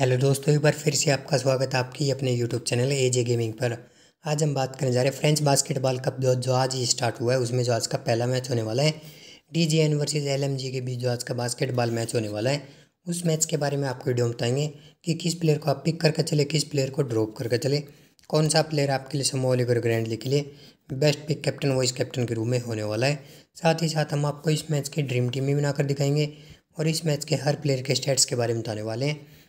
hello दोस्तों एक बार फिर से आपका स्वागत है आपकी अपने यूट्यूब चैनल एजे गेमिंग पर आज हम बात करने जा रहे हैं फ्रेंच बास्केटबॉल कप जो जो आज ही स्टार्ट हुआ है उसमें जो आज का पहला मैच होने वाला है D J N versus L M G के बीच जो आज का बास्केटबॉल मैच होने वाला है उस मैच के बारे में आपको वीडियो में बताएंगे कि किस प्लेयर को आप पिक करके चले किस प्लेयर को ड्रॉप करके चले कौन सा प्लेयर आपके लिए समोली और लीग के लिए best pick captain vice captain के रूप में होने वाला है साथ ही साथ हम आपको इस मैच की ड्रीम टीम भी बनाकर दिखाएंगे और इस मैच के हर प्लेयर के स्टेट्स के बारे में बताने वाले हैं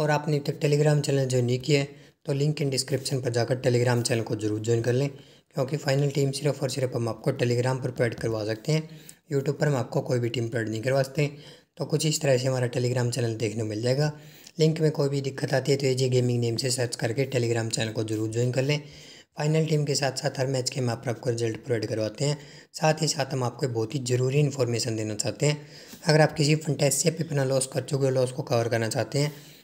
और आपने तक टेलीग्राम चैनल ज्वाइन नहीं किया है तो लिंक इन डिस्क्रिप्शन पर जाकर टेलीग्राम चैनल को जरूर ज्वाइन कर लें क्योंकि फाइनल टीम सिर्फ और सिर्फ हम आपको टेलीग्राम पर प्रोवाइड करवा सकते हैं यूट्यूब पर हम आपको कोई भी टीम प्रोवाइड नहीं करवा सकते तो कुछ इस तरह से हमारा टेलीग्राम चैनल देखने को मिल जाएगा लिंक में कोई भी दिक्कत आती है तो एजे गेमिंग नेम से सर्च करके टेलीग्राम चैनल को जरूर ज्वाइन कर लें फाइनल टीम के साथ साथ हर मैच के हम आपको रिजल्ट प्रोवाइड करवाते हैं साथ ही साथ हम आपको बहुत ही ज़रूरी इन्फॉर्मेशन देना चाहते हैं अगर आप किसी फंटेसिया पे अपना लॉस कर चुके हो लॉस को कवर करना चाहते हैं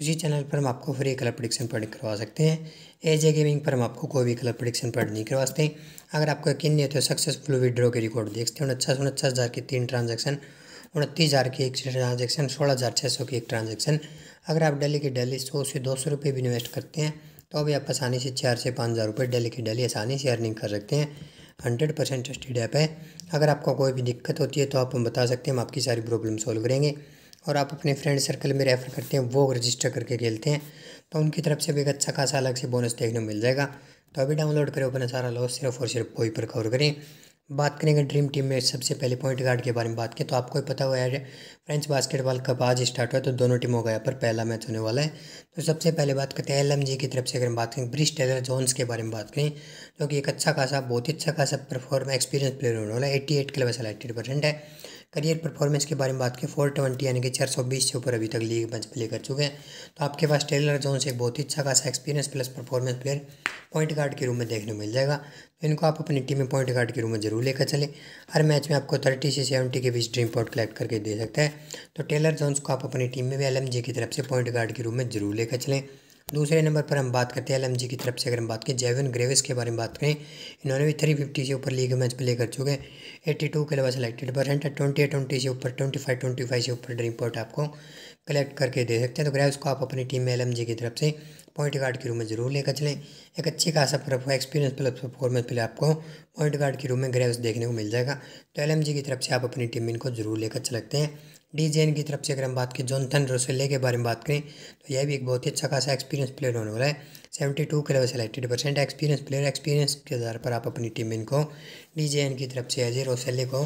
उसी चैनल पर हम आपको फ्री कलर प्रडिक्शन पढ़ करवा सकते हैं एज ए गेमिंग पर हम आपको कोई भी कलर प्रडिक्शन पढ़ नहीं करवा सकते अगर आपको यकीन नहीं है तो सक्सेसफुल विड्रॉ के रिकॉर्ड देख सकते हैं उनचास उनचास हज़ार की तीन ट्रांजेक्शन उनतीस हज़ार की एक ट्रांजेक्शन सोलह हज़ार छः सौ की एक ट्रांजेक्शन अगर आप डेली की डेली सौ से दो सौ रुपये भी इन्वेस्ट करते हैं तो अभी आप आसानी से चार से पाँच हज़ार रुपये डेली की डेली आसानी से अर्निंग कर सकते हैं हंड्रेड परसेंट ट्रस्टेड ऐप है अगर आपको कोई भी दिक्कत होती है तो आप हम बता सकते हैं हम आपकी सारी प्रॉब्लम सॉल्व करेंगे और आप अपने फ्रेंड सर्कल में रेफ़र करते हैं वो रजिस्टर करके खेलते हैं तो उनकी तरफ से भी एक अच्छा खासा अलग से बोनस देखने को मिल जाएगा तो अभी डाउनलोड करें अपना सारा लॉस सिर्फ और सिर्फ वही पर कवर करें बात करेंगे ड्रीम टीम में सबसे पहले पॉइंट गार्ड के बारे में बात करें तो आपको पता हुआ है फ्रेंच बास्केटबॉल कब आज स्टार्ट हुआ तो दोनों टीमों का यहाँ पर पहला मैच होने वाला है तो सबसे पहले बात करते हैं एलएमजी की तरफ से अगर हम बात करें ब्रिज टेलर जोन्स के बारे में बात करें जो कि एक अच्छा खासा बहुत ही अच्छा खासा परफॉर्म एक्सपीरियंस प्लेयर होने वाला है एट्टी एट के लिए सेलेक्टेड परसेंट है करियर परफॉर्मेंस के बारे में बात की फोर ट्वेंटी यानी कि चार सौ बीस से ऊपर अभी तक लीग मैच प्ले कर चुके हैं तो आपके पास टेलर जोन्स एक बहुत ही अच्छा खासा experience plus performance player point guard के रूप में देखने को मिल जाएगा तो इनको आप अपनी टीम में पॉइंट गार्ड के रूप में जरूर लेकर चलें हर मैच में आपको थर्टी से सेवेंटी के बीच ड्रीम पॉइंट कलेक्ट करके दे सकता है तो टेलर जोन्स को आप अपनी टीम में भी एल की तरफ से पॉइंट गार्ड के रूप में जरूर लेकर चलें दूसरे नंबर पर हम बात करते हैं एल की तरफ से अगर हम बात करें जेवन ग्रेविस के बारे में बात करें इन्होंने भी थ्री फिफ्टी से ऊपर लीग मैच प्ले कर चुके हैं एट्टी टू के अलावा सेलेक्टेड परसेंट है ट्वेंटी ट्वेंटी से ऊपर ट्वेंटी फाइव ट्वेंटी फाइव से ऊपर ड्रीम पॉइंट आपको कलेक्ट करके दे सकते हैं तो ग्रेविस को आप अपनी टीम में एल की तरफ से पॉइंट गार्ड के रूप में जरूर लेकर चलें एक अच्छी खासा perf experience plus performance play आपको पॉइंट गार्ड के रूप में ग्रेविस देखने को मिल जाएगा तो एल की तरफ से आप अपनी टीम में इनको जरूर लेकर चलते हैं डी जे एन की तरफ से अगर हम बात करें जोनथन रोसेले के बारे में बात करें तो यह भी एक बहुत ही अच्छा खासा एक्सपीरियंस प्लेयर होने वाला है सेवेंटी टू के level selected percent experience player experience के आधार पर आप अपनी टीम डी जे एन की तरफ से अजय रोसेले को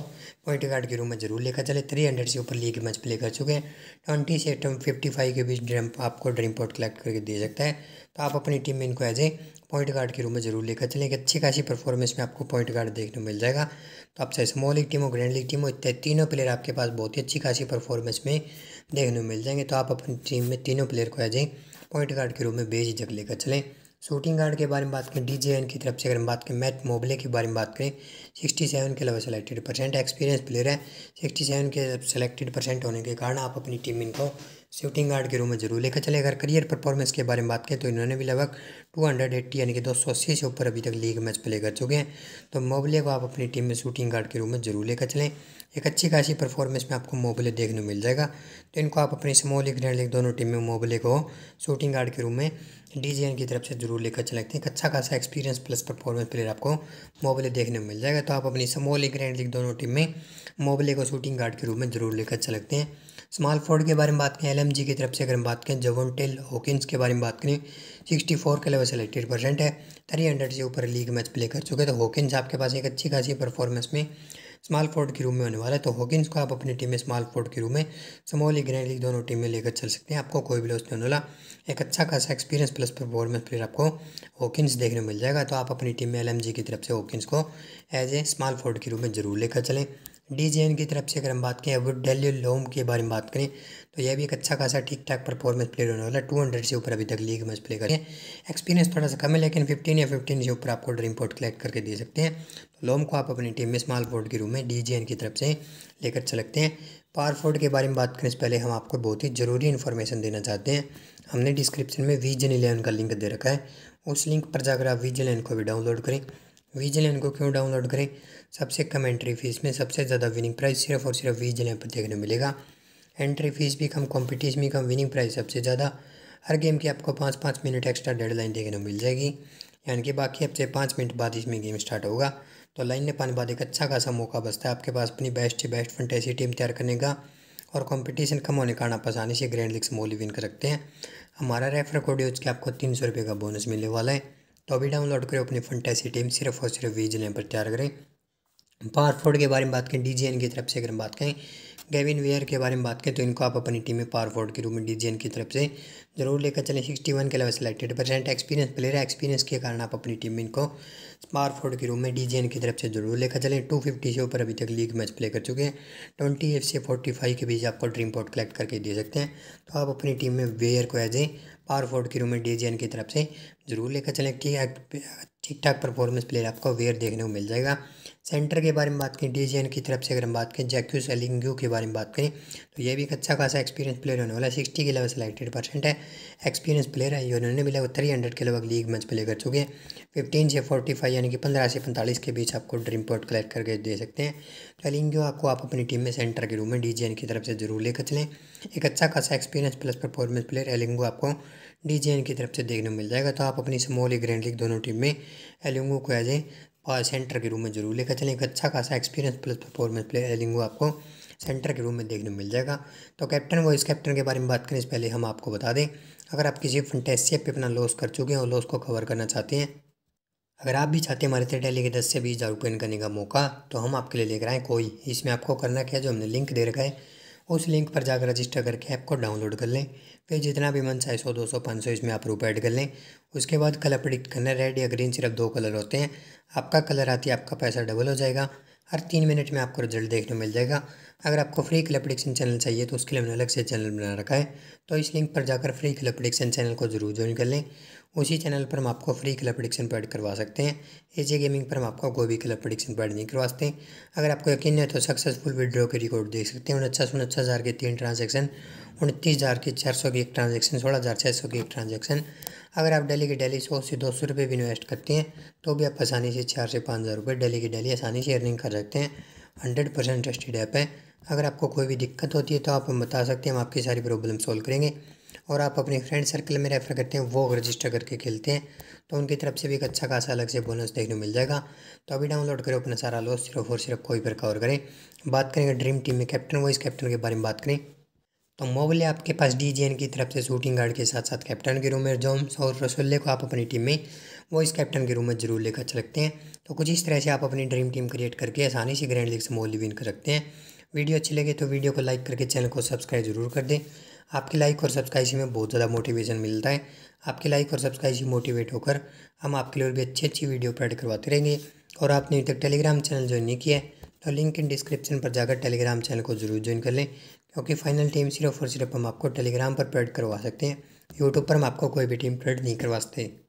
पॉइंट गार्ड के रूम में जरूर लेकर चले थ्री हंड्रेड से ऊपर लीग मैच प्ले कर चुके हैं ट्वेंटी से फिफ्टी फाइव के बीच ड्रम आपको ड्रीम पॉट कलेक्ट करके दे सकता है तो आप अपनी टीम में इनको एज ए पॉइंट गार्ड के रूम में जरूर लेकर चलेंगे अच्छी खासी परफॉर्मेंस में आपको पॉइंट गार्ड देखने मिल जाएगा तो आप चाहे स्मॉल लीग टीम हो ग्रैंड लीग टीम हो इतने तीनों प्लेयर आपके पास बहुत ही अच्छी खासी परफॉर्मेंस में देखने मिल जाएंगे तो आप अपनी टीम में तीनों प्लेयर को एज ए पॉइंट गार्ड के रूप में बेज जग लेकर चलें शूटिंग गार्ड के बारे में बात करें डी जे एन की तरफ से अगर हम बात करें मैट मोबले के बारे में बात करें सिक्सटी सेवन के अलावा सेलेक्टेड परसेंट एक्सपीरियंस प्लेयर है सिक्सटी सेवन के सेलेक्टेड परसेंट होने के कारण आप अपनी टीम इनको शूटिंग गार्ड के रूम में जरूर लेकर चले अगर करियर परफॉर्मेंस के बारे में बात करें तो इन्होंने भी लगभग टू हंड्रेड एट्टी यानी कि दो सौ अस्सी से ऊपर अभी तक लीग मैच प्ले कर चुके हैं तो मोबले को आप अपनी टीम में शूटिंग गार्ड के रूम में जरूर लेकर चलें एक अच्छी खासी परफॉर्मेंस में आपको मोबले देखने को मिल जाएगा तो इनको आप अपनी स्मॉल लीग ग्रैंड लीग दोनों टीम में मोबले को शूटिंग गार्ड के रूम में डी की तरफ से जरूर लेकर चल सकते हैं एक अच्छा खासा एक्सपीरियंस प्लस परफॉर्मेंस प्लेयर आपको मोबले देखने को मिल जाएगा तो आप अपनी स्मॉल लीग ग्रैंड लीग दोनों टीम में मोबले को शूटिंग गार्ड के रूम में जरूर लेकर चल सकते हैं स्मॉल फोर्ड के बारे में बात करें एल की तरफ से अगर हम बात करें जवन टेल हॉकिंस के बारे में बात करें सिक्सटी फोर के लेवल सेलेक्टेड परसेंट है थ्री हंड्रेड से ऊपर लीग मैच प्ले कर चुके तो हॉकिंस आपके पास एक अच्छी खासी परफॉर्मेंस में स्मॉल फोर्ड के रूम में होने वाला है तो हॉकिंस को आप अपनी टीम में स्मॉल फोर्ड के रूम में समोली ग्रैंड लीग दोनों टीम में लेकर चल सकते हैं आपको कोई भी लॉस नहीं होने वाला एक अच्छा खासा एक्सपीरियंस प्लस परफॉर्मेंस प्लेयर आपको होकिंस देखने मिल जाएगा तो आप अपनी टीम में एल की तरफ से होकिंस को एज ए स्मॉल फोर्ड के रूम में जरूर लेकर चलें डी की तरफ से अगर हम बात करें अब डेली लोम के बारे में बात करें तो यह भी एक अच्छा खासा ठीक ठाक परफॉर्मेंस प्लेयर होने वाला है टू हंड्रेड से ऊपर अभी तक लीग मैच प्ले करें एक्सपीरियंस थोड़ा सा कम है लेकिन फिफ्टीन या फिफ्टीन से ऊपर आपको ड्रीम पोर्ट कलेक्ट करके दे सकते हैं तो लोम को आप अपनी टीम में स्मॉल फोर्ड के रूम में डी की तरफ से लेकर चल सकते हैं पावर फोर्ड के बारे में बात करें इससे पहले हम आपको बहुत ही ज़रूरी इन्फॉर्मेशन देना चाहते हैं हमने डिस्क्रिप्शन में वीजन इलेवन का लिंक दे रखा है उस लिंक पर जाकर आप वीजन इलेवन को भी डाउनलोड करें वीजलैन को क्यों डाउनलोड करें सबसे कम एंट्री फीस में सबसे ज़्यादा विनिंग प्राइस सिर्फ और सिर्फ वीजलैन पर देखने मिलेगा एंट्री फीस भी कम कॉम्पिटिशन भी कम विनिंग प्राइस सबसे ज़्यादा हर गेम की आपको पाँच पाँच मिनट एक्स्ट्रा डेडलाइन देखने को मिल जाएगी यानी कि बाकी आपसे पाँच मिनट बाद इसमें गेम स्टार्ट होगा तो लाइन ने पाने बाद एक अच्छा खासा मौका बसता है आपके पास अपनी बेस्ट से बेस्ट फंटेसी टीम तैयार करने का और कंपटीशन कम होने के कारण आप आसानी से ग्रैंड लीग से मोली विन कर सकते हैं हमारा रेफर कोड यूज के आपको तीन सौ रुपये का बोनस मिलने वाला है तो अभी डाउनलोड करें अपनी फंटेसी टीम सिर्फ और सिर्फ वीज पर तैयार करें फोर्ड के बारे में बात करें डीजीएन की तरफ से अगर हम बात करें गेविन वेयर के बारे में बात करें तो इनको आप अपनी टीम में फोर्ड के रूप में डीजीएन की तरफ से जरूर लेकर चलें सिक्सटी वन के अलावा selected percent experience player experience के कारण आप अपनी टीम में इनको फोर्ड के रूप में डी की तरफ से जरूर लेकर चलें टू फिफ्टी से ऊपर अभी तक लीग मैच प्ले कर चुके हैं ट्वेंटी एफ से फोर्टी फाइव के बीच आपको ड्रीम पोर्ट कलेक्ट करके दे सकते हैं तो आप अपनी टीम में वेयर को एज ए फोर्ड के रूप में डी की तरफ से जरूर लेकर चलें ठीक ठीक ठाक परफॉर्मेंस प्लेयर आपको वेयर देखने को मिल जाएगा सेंटर के बारे में बात करें डी की तरफ से अगर हम बात करें जैक्यू सेलिंग्यू के बारे में बात करें तो ये भी एक अच्छा खासा एक्सपीरियंस प्लेयर होने वाला है सिक्सटी के लेवल सेलेक्टेड परसेंट है एक्सपीरियंस प्लेयर है उन्होंने भी लगभग थ्री हंड्रेड के लगभग लीग मैच प्ले कर चुके हैं फिफ्टीन से फोर्टी फाइव यानी कि पंद्रह से पैंतालीस के बीच आपको ड्रीम पॉट कलेक्ट करके दे सकते हैं तो एलिंग आपको आप अपनी टीम में सेंटर के रूप में डी की तरफ से जरूर लेकर चलें एक अच्छा खासा एक्सपीरियंस प्लस परफॉर्मेंस प्लेयर एलिंगो आपको डी की तरफ से देखने को मिल जाएगा तो आप अपनी स्मॉल या ग्रैंड लीग दोनों टीम में एलिंगो को एज ए और सेंटर के रूम में जरूर लेकर चलें एक अच्छा खासा एक्सपीरियंस प्लस परफॉर्मेंस प्ले लिंगो आपको सेंटर के रूम में देखने मिल जाएगा तो कैप्टन वॉइस कैप्टन के बारे में बात करें इससे पहले हम आपको बता दें अगर आप किसी फंटेसी पे अपना लॉस कर चुके हैं और लॉस को कवर करना चाहते हैं अगर आप भी चाहते हैं हमारे से डेली के दस से बीस हज़ार रुपये करने का मौका तो हम आपके लिए लेकर आए कोई इसमें आपको करना क्या है जो हमने लिंक दे रखा है उस लिंक पर जाकर रजिस्टर करके ऐप को डाउनलोड कर लें फिर जितना भी मन चाहे सौ दो सौ पाँच सौ इसमें आप रुपये ऐड कर लें उसके बाद कलर प्रडिक्ट करना रेड या ग्रीन सिर्फ दो कलर होते हैं आपका कलर आती है आपका पैसा डबल हो जाएगा हर तीन मिनट में आपको रिजल्ट देखने मिल जाएगा अगर आपको फ्री कलर प्रडिक्शन चैनल चाहिए तो उसके लिए मैंने अलग से चैनल बना रखा है तो इस लिंक पर जाकर फ्री कलर प्रडिक्शन चैनल को जरूर ज्वाइन कर लें उसी चैनल पर हम आपको फ्री कलर पर पैड करवा सकते हैं एजे गेमिंग पर हम आपको कोई भी कलर पर पैड नहीं करवा सकते अगर आपको यकीन है तो सक्सेसफुल विड्रॉ के रिकॉर्ड देख सकते हैं उनचास उनचास हज़ार के तीन ट्रांजेक्शन उनतीस हज़ार के चार सौ की एक ट्रांजेक्शन सोलह हज़ार छः सौ की एक ट्रांजेक्शन अगर आप डेली की डेली सौ से दो सौ रुपये भी इन्वेस्ट करते हैं तो भी आप आसानी से चार से पाँच हज़ार रुपये डेली की डेली आसानी से अर्निंग कर सकते हैं हंड्रेड परसेंट ट्रस्टेड ऐप है अगर आपको कोई भी दिक्कत होती है तो आप हम बता सकते हैं हम आपकी सारी प्रॉब्लम सॉल्व करेंगे और आप अपने फ्रेंड सर्कल में रेफ़र करते हैं वो रजिस्टर करके खेलते हैं तो उनकी तरफ से भी एक अच्छा खासा अलग से बोनस देखने को मिल जाएगा तो अभी डाउनलोड करें अपना सारा लॉस सिर्फ और सिर्फ कोई पर कवर करें बात करेंगे ड्रीम टीम में कैप्टन वो इस कैप्टन के बारे में बात करें तो मोबले आपके पास डी की तरफ से शूटिंग गार्ड के साथ साथ कैप्टन के रूम में जोम्स और रसुल्ले को आप अपनी टीम में वो इस कैप्टन के रूम में जरूर लेकर चल सकते हैं तो कुछ इस तरह से आप अपनी ड्रीम टीम क्रिएट करके आसानी से ग्रैंड लीग से मोली विन कर सकते हैं वीडियो अच्छी लगे तो वीडियो को लाइक करके चैनल को सब्सक्राइब जरूर कर दें आपके लाइक और सब्सक्राइब से हमें बहुत ज़्यादा मोटिवेशन मिलता है आपके लाइक और सब्सक्राइब से मोटिवेट होकर हम आपके लिए भी अच्छी अच्छी वीडियो अपलोड करवाते रहेंगे और आपने अभी तक टेलीग्राम चैनल ज्वाइन नहीं किया है तो लिंक इन डिस्क्रिप्शन पर जाकर टेलीग्राम चैनल को जरूर ज्वाइन कर लें क्योंकि फाइनल टीम सिर्फ और सिर्फ हम आपको टेलीग्राम पर प्रेड करवा सकते हैं यूट्यूब पर हम आपको कोई भी टीम ट्रेड नहीं करवा सकते